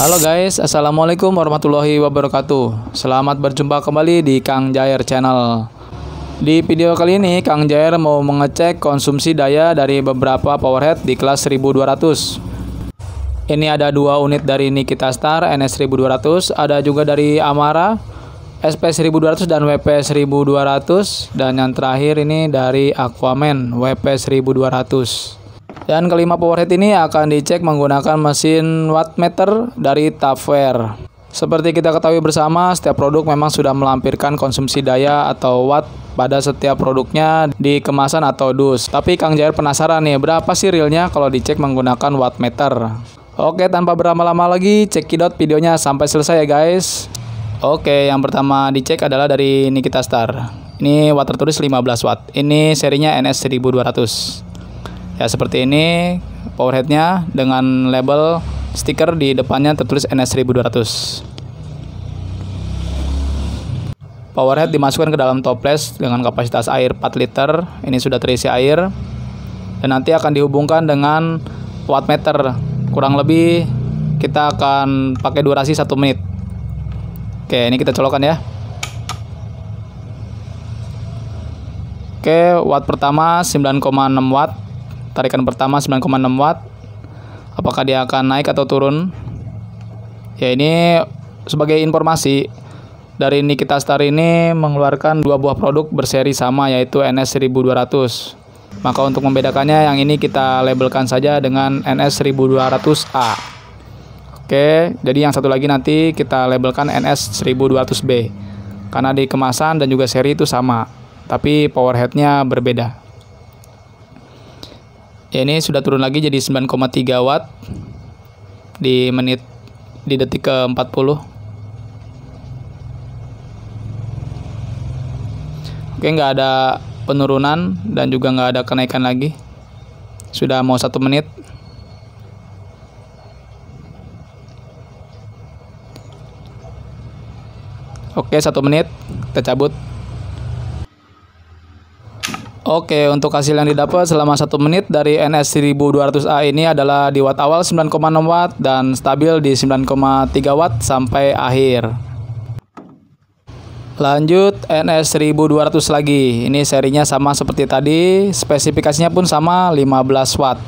Halo guys, Assalamualaikum warahmatullahi wabarakatuh Selamat berjumpa kembali di Kang Jair Channel Di video kali ini, Kang Jair mau mengecek konsumsi daya dari beberapa powerhead di kelas 1200 Ini ada dua unit dari Nikita Star NS1200 Ada juga dari Amara SP1200 dan WP1200 Dan yang terakhir ini dari Aquaman WP1200 dan kelima powerhead ini akan dicek menggunakan mesin wattmeter dari TAFER. Seperti kita ketahui bersama, setiap produk memang sudah melampirkan konsumsi daya atau watt pada setiap produknya di kemasan atau dus. Tapi Kang Jair penasaran nih, berapa sih realnya kalau dicek menggunakan wattmeter? Oke, tanpa berlama-lama lagi, cekidot videonya sampai selesai ya guys. Oke, yang pertama dicek adalah dari Nikita Star. Ini watt tertulis 15 watt. Ini serinya NS 1200 ya seperti ini powerheadnya dengan label stiker di depannya tertulis NS1200 powerhead dimasukkan ke dalam toples dengan kapasitas air 4 liter ini sudah terisi air dan nanti akan dihubungkan dengan wattmeter kurang lebih kita akan pakai durasi 1 menit oke ini kita colokan ya oke watt pertama 9,6 watt Tarikan pertama 9,6 watt. Apakah dia akan naik atau turun? Ya ini sebagai informasi dari Nikita Star ini mengeluarkan dua buah produk berseri sama yaitu NS1200. Maka untuk membedakannya yang ini kita labelkan saja dengan NS1200A. Oke, jadi yang satu lagi nanti kita labelkan NS1200B. Karena di kemasan dan juga seri itu sama, tapi powerheadnya berbeda ya ini sudah turun lagi jadi 9,3 watt di menit di detik ke 40 oke nggak ada penurunan dan juga nggak ada kenaikan lagi sudah mau satu menit oke satu menit kita cabut Oke, untuk hasil yang didapat selama 1 menit dari NS1200A ini adalah di watt awal 9,6 watt dan stabil di 9,3 watt sampai akhir. Lanjut NS1200 lagi. Ini serinya sama seperti tadi, spesifikasinya pun sama 15 watt.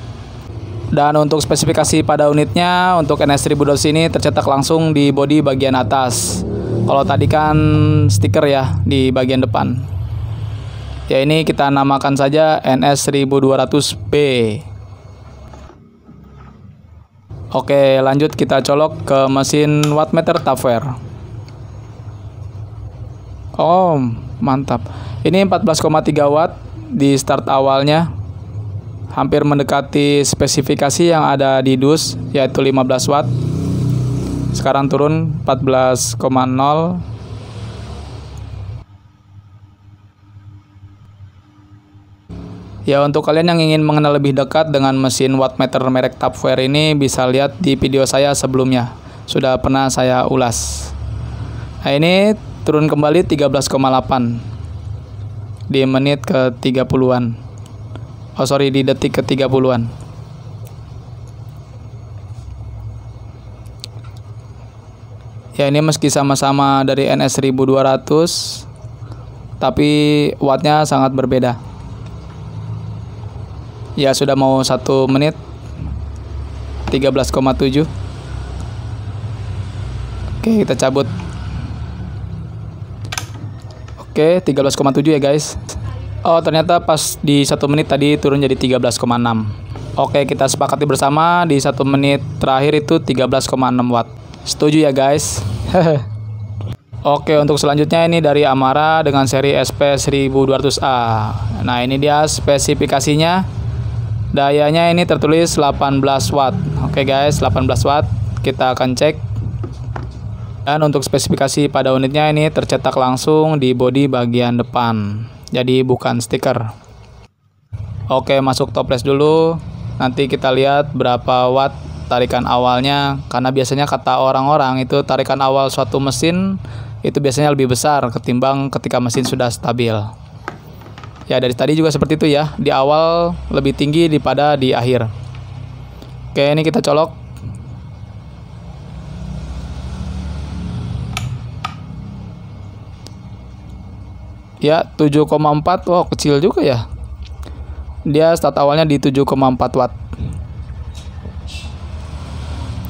Dan untuk spesifikasi pada unitnya, untuk NS1200 ini tercetak langsung di bodi bagian atas. Kalau tadi kan stiker ya di bagian depan. Ya ini kita namakan saja NS 1200B. Oke, lanjut kita colok ke mesin wattmeter Tafwer. Oh, mantap. Ini 14,3 watt di start awalnya. Hampir mendekati spesifikasi yang ada di dus, yaitu 15 watt. Sekarang turun 14,0 Ya untuk kalian yang ingin mengenal lebih dekat dengan mesin wattmeter merek Tapware ini bisa lihat di video saya sebelumnya. Sudah pernah saya ulas. Nah ini turun kembali 13,8 di menit ke 30-an. Oh sorry di detik ke 30-an. Ya ini meski sama-sama dari NS1200 tapi wattnya sangat berbeda ya sudah mau satu menit 13,7 oke kita cabut oke 13,7 ya guys oh ternyata pas di satu menit tadi turun jadi 13,6 oke kita sepakati bersama di satu menit terakhir itu 13,6 watt setuju ya guys Oke, untuk selanjutnya ini dari Amara dengan seri SP1200A. Nah, ini dia spesifikasinya dayanya ini tertulis 18 watt oke guys 18 watt kita akan cek dan untuk spesifikasi pada unitnya ini tercetak langsung di bodi bagian depan jadi bukan stiker oke masuk toples dulu nanti kita lihat berapa watt tarikan awalnya karena biasanya kata orang-orang itu tarikan awal suatu mesin itu biasanya lebih besar ketimbang ketika mesin sudah stabil Ya dari tadi juga seperti itu ya. Di awal lebih tinggi daripada di akhir. Oke, ini kita colok. Ya, 7,4. Wow, kecil juga ya. Dia start awalnya di 7,4 watt.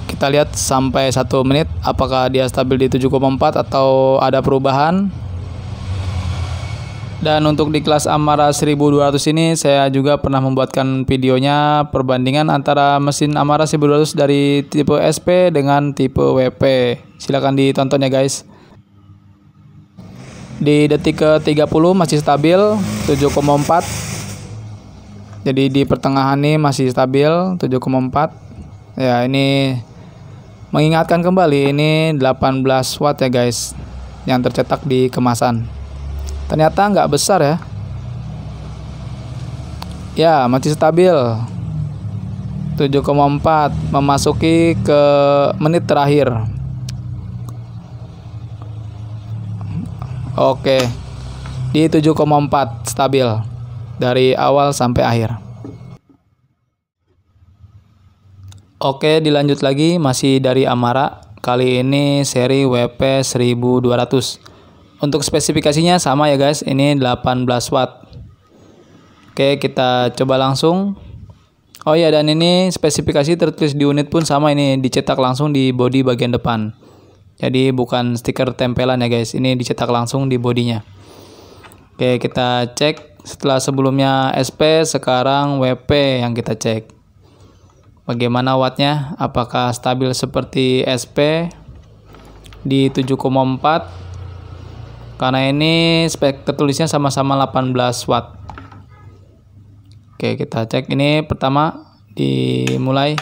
Kita lihat sampai 1 menit apakah dia stabil di 7,4 atau ada perubahan. Dan untuk di kelas Amara 1200 ini saya juga pernah membuatkan videonya perbandingan antara mesin Amara 1200 dari tipe SP dengan tipe WP. Silahkan ditonton ya guys. Di detik ke 30 masih stabil 7,4. Jadi di pertengahan ini masih stabil 7,4. Ya ini mengingatkan kembali ini 18 watt ya guys yang tercetak di kemasan ternyata nggak besar ya ya masih stabil 7,4 memasuki ke menit terakhir oke di 7,4 stabil dari awal sampai akhir Oke, dilanjut lagi masih dari Amara. Kali ini seri WP 1200. Untuk spesifikasinya sama ya guys, ini 18 watt. Oke, kita coba langsung. Oh ya, dan ini spesifikasi tertulis di unit pun sama ini, dicetak langsung di body bagian depan. Jadi bukan stiker tempelan ya guys, ini dicetak langsung di bodinya. Oke, kita cek setelah sebelumnya SP, sekarang WP yang kita cek. Bagaimana wattnya? Apakah stabil seperti SP di 7,4 karena ini spek ketulisnya sama-sama 18 watt. Oke, kita cek ini pertama dimulai.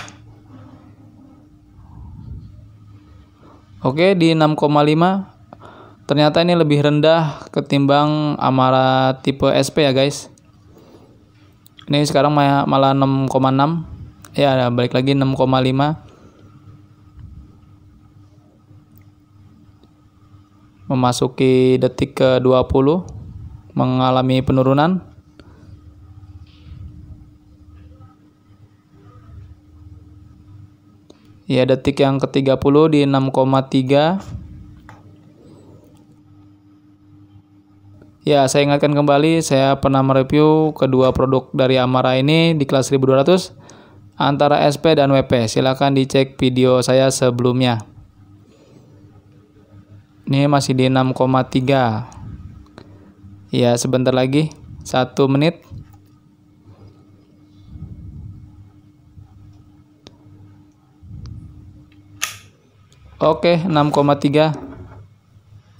Oke, di 6,5 ternyata ini lebih rendah ketimbang Amara tipe SP ya, guys. Ini sekarang malah 6,6. Ya, balik lagi 6,5 memasuki detik ke-20 mengalami penurunan ya detik yang ke-30 di 6,3 ya saya ingatkan kembali saya pernah mereview kedua produk dari Amara ini di kelas 1200 antara SP dan WP silahkan dicek video saya sebelumnya ini masih di 6,3. Ya, sebentar lagi. Satu menit. Oke, 6,3.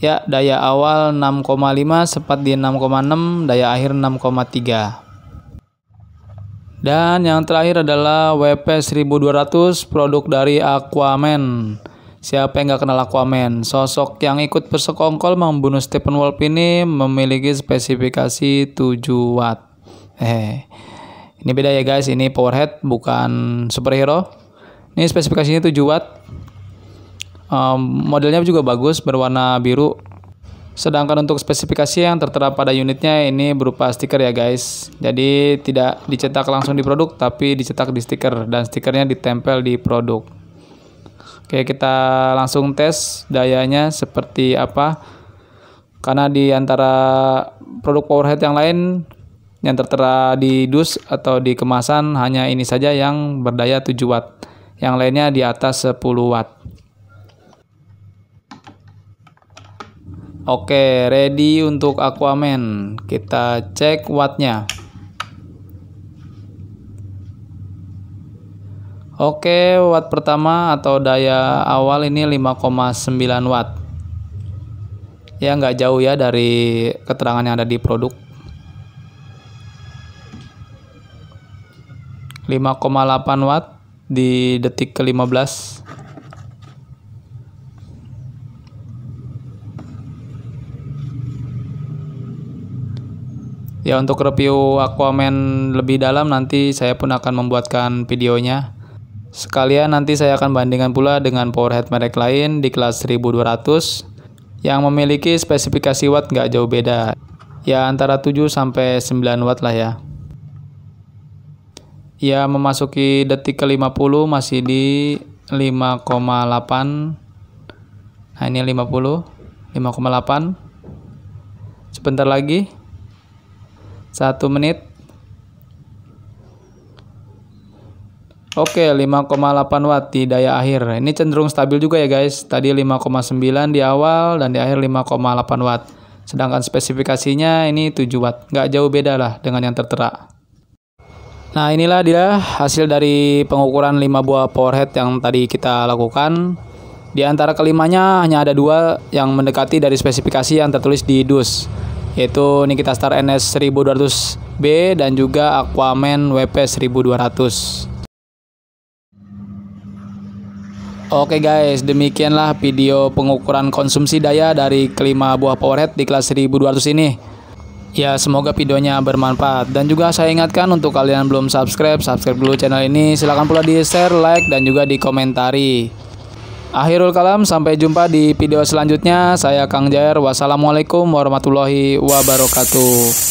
Ya, daya awal 6,5 sempat di 6,6, daya akhir 6,3. Dan yang terakhir adalah WP1200 produk dari Aquaman. Siapa yang gak kenal Aquaman? Sosok yang ikut bersekongkol membunuh Stephen Wolf ini memiliki spesifikasi 7 watt. Eh, ini beda ya guys, ini Powerhead bukan superhero. Ini spesifikasinya 7 watt. Um, modelnya juga bagus, berwarna biru. Sedangkan untuk spesifikasi yang tertera pada unitnya ini berupa stiker ya guys. Jadi tidak dicetak langsung di produk, tapi dicetak di stiker dan stikernya ditempel di produk. Oke, kita langsung tes dayanya seperti apa. Karena di antara produk powerhead yang lain yang tertera di dus atau di kemasan hanya ini saja yang berdaya 7 watt. Yang lainnya di atas 10 watt. Oke, ready untuk Aquaman. Kita cek wattnya. Oke, watt pertama atau daya awal ini 5,9 watt. Ya, nggak jauh ya dari keterangan yang ada di produk. 5,8 watt di detik ke-15. Ya untuk review Aquaman lebih dalam nanti saya pun akan membuatkan videonya. Sekalian nanti saya akan bandingkan pula dengan powerhead merek lain di kelas 1200 yang memiliki spesifikasi watt nggak jauh beda. Ya antara 7 sampai 9 watt lah ya. Ya memasuki detik ke 50 masih di 5,8. Nah ini 50, 5,8. Sebentar lagi. 1 menit Oke, 5,8 watt di daya akhir. Ini cenderung stabil juga ya guys. Tadi 5,9 di awal dan di akhir 5,8 watt. Sedangkan spesifikasinya ini 7 watt. Nggak jauh beda lah dengan yang tertera. Nah inilah dia hasil dari pengukuran 5 buah powerhead yang tadi kita lakukan. Di antara kelimanya hanya ada dua yang mendekati dari spesifikasi yang tertulis di DUS yaitu Nikita Star NS 1200B dan juga Aquaman WP 1200. Oke guys, demikianlah video pengukuran konsumsi daya dari kelima buah powerhead di kelas 1200 ini. Ya, semoga videonya bermanfaat. Dan juga saya ingatkan untuk kalian yang belum subscribe, subscribe dulu channel ini. Silahkan pula di-share, like, dan juga di komentari. Akhirul kalam, sampai jumpa di video selanjutnya. Saya Kang Jair, wassalamualaikum warahmatullahi wabarakatuh.